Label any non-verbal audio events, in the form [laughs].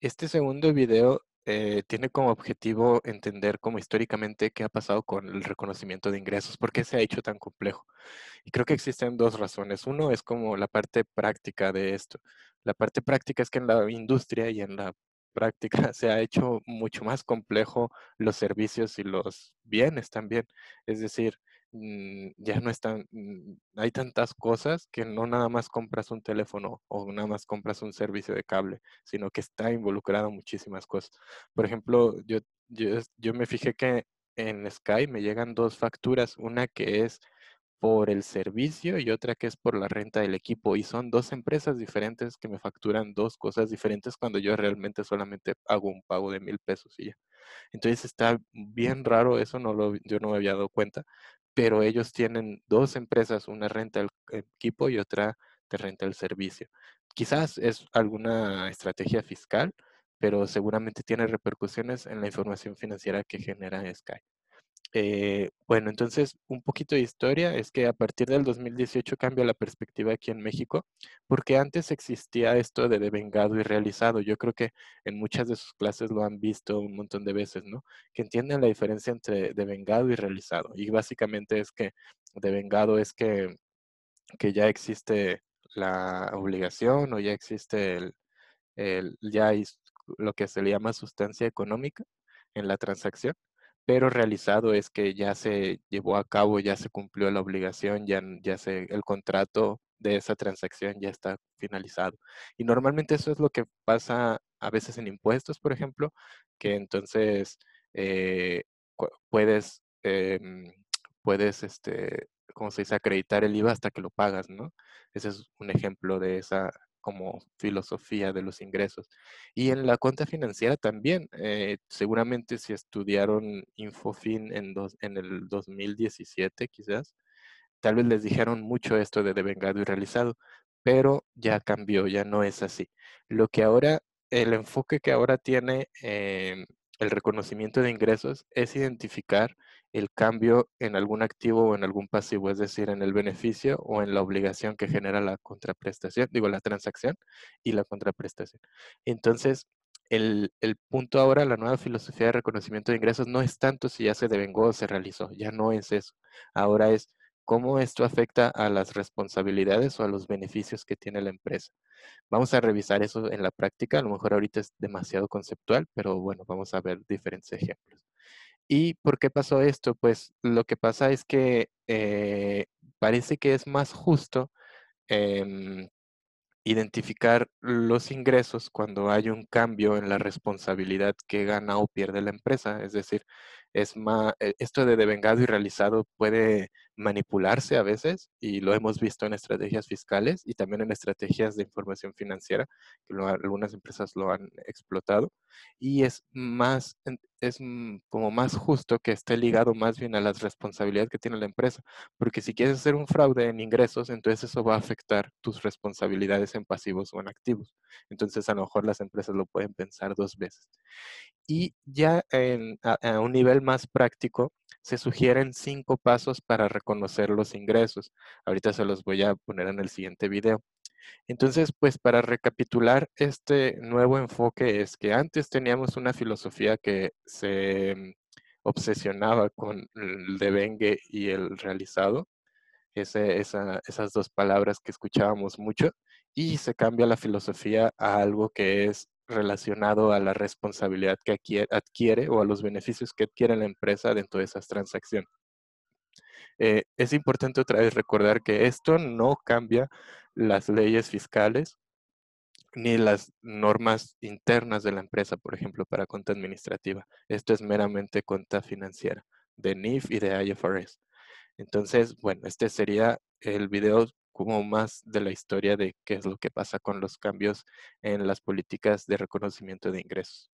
Este segundo video eh, tiene como objetivo entender cómo históricamente qué ha pasado con el reconocimiento de ingresos, por qué se ha hecho tan complejo. Y creo que existen dos razones. Uno es como la parte práctica de esto. La parte práctica es que en la industria y en la práctica [laughs] se ha hecho mucho más complejo los servicios y los bienes también. Es decir, Mm, ya no están, mm, hay tantas cosas que no nada más compras un teléfono o nada más compras un servicio de cable, sino que está involucrado muchísimas cosas. Por ejemplo, yo, yo, yo, me fijé que en Sky me llegan dos facturas, una que es por el servicio y otra que es por la renta del equipo. Y son dos empresas diferentes que me facturan dos cosas diferentes cuando yo realmente solamente hago un pago de mil pesos y ya. Entonces está bien raro, eso no lo, yo no me había dado cuenta, pero ellos tienen dos empresas, una renta al equipo y otra de renta el servicio. Quizás es alguna estrategia fiscal, pero seguramente tiene repercusiones en la información financiera que genera Sky. Eh, bueno, entonces un poquito de historia es que a partir del 2018 cambia la perspectiva aquí en México, porque antes existía esto de devengado y realizado. Yo creo que en muchas de sus clases lo han visto un montón de veces, ¿no? Que entienden la diferencia entre devengado y realizado. Y básicamente es que devengado es que, que ya existe la obligación o ya existe el, ya lo que se le llama sustancia económica en la transacción pero realizado es que ya se llevó a cabo, ya se cumplió la obligación, ya, ya se, el contrato de esa transacción ya está finalizado. Y normalmente eso es lo que pasa a veces en impuestos, por ejemplo, que entonces eh, puedes, eh, puedes este, se dice, acreditar el IVA hasta que lo pagas, ¿no? Ese es un ejemplo de esa como filosofía de los ingresos. Y en la cuenta financiera también, eh, seguramente si estudiaron Infofin en, dos, en el 2017 quizás, tal vez les dijeron mucho esto de devengado y realizado, pero ya cambió, ya no es así. Lo que ahora, el enfoque que ahora tiene eh, el reconocimiento de ingresos es identificar el cambio en algún activo o en algún pasivo, es decir, en el beneficio o en la obligación que genera la contraprestación, digo, la transacción y la contraprestación. Entonces, el, punto ahora, la nueva filosofía de reconocimiento de ingresos, no es tanto si ya se devengó o se realizó, ya no es eso. Ahora es cómo esto afecta a las responsabilidades o a los beneficios que tiene la empresa. Vamos a revisar eso en la práctica, a lo mejor ahorita es demasiado conceptual, pero bueno, vamos a ver diferentes ejemplos. ¿Y por qué pasó esto? Pues lo que pasa es que eh, parece que es más justo em, identificar los ingresos cuando hay un cambio en la responsabilidad que gana o pierde la empresa. Es decir, es más, eh, esto de devengado y realizado puede manipularse a veces y lo hemos visto en estrategias fiscales y también en estrategias de información financiera, que algunas empresas lo han explotado. Y es más, es como más justo que esté ligado más bien a las responsabilidades que tiene la empresa, porque si quieres hacer un fraude en ingresos, entonces eso va a afectar tus responsabilidades en pasivos o en activos. Entonces a lo mejor las empresas lo pueden pensar dos veces. Y ya a, a un nivel más práctico, se sugieren cinco pasos para reconocer los ingresos. Ahorita se los voy a poner en el siguiente video. Entonces, pues para recapitular, este nuevo enfoque es que antes teníamos una filosofía que se mm, obsesionaba con el devengue y el realizado, esas dos palabras que escuchábamos mucho, y se cambia la filosofía a algo que es relacionado a la responsabilidad que adquiere, o a los beneficios que adquiere la empresa dentro de esas transacciones. Eh, es importante otra vez recordar que esto no cambia las leyes fiscales ni las normas internas de la empresa, por ejemplo, para cuenta administrativa. Esto es meramente cuenta financiera de NIF y de IFRS. Entonces, bueno, este sería el video como más de la historia de qué es lo que pasa con los cambios en las políticas de reconocimiento de ingresos.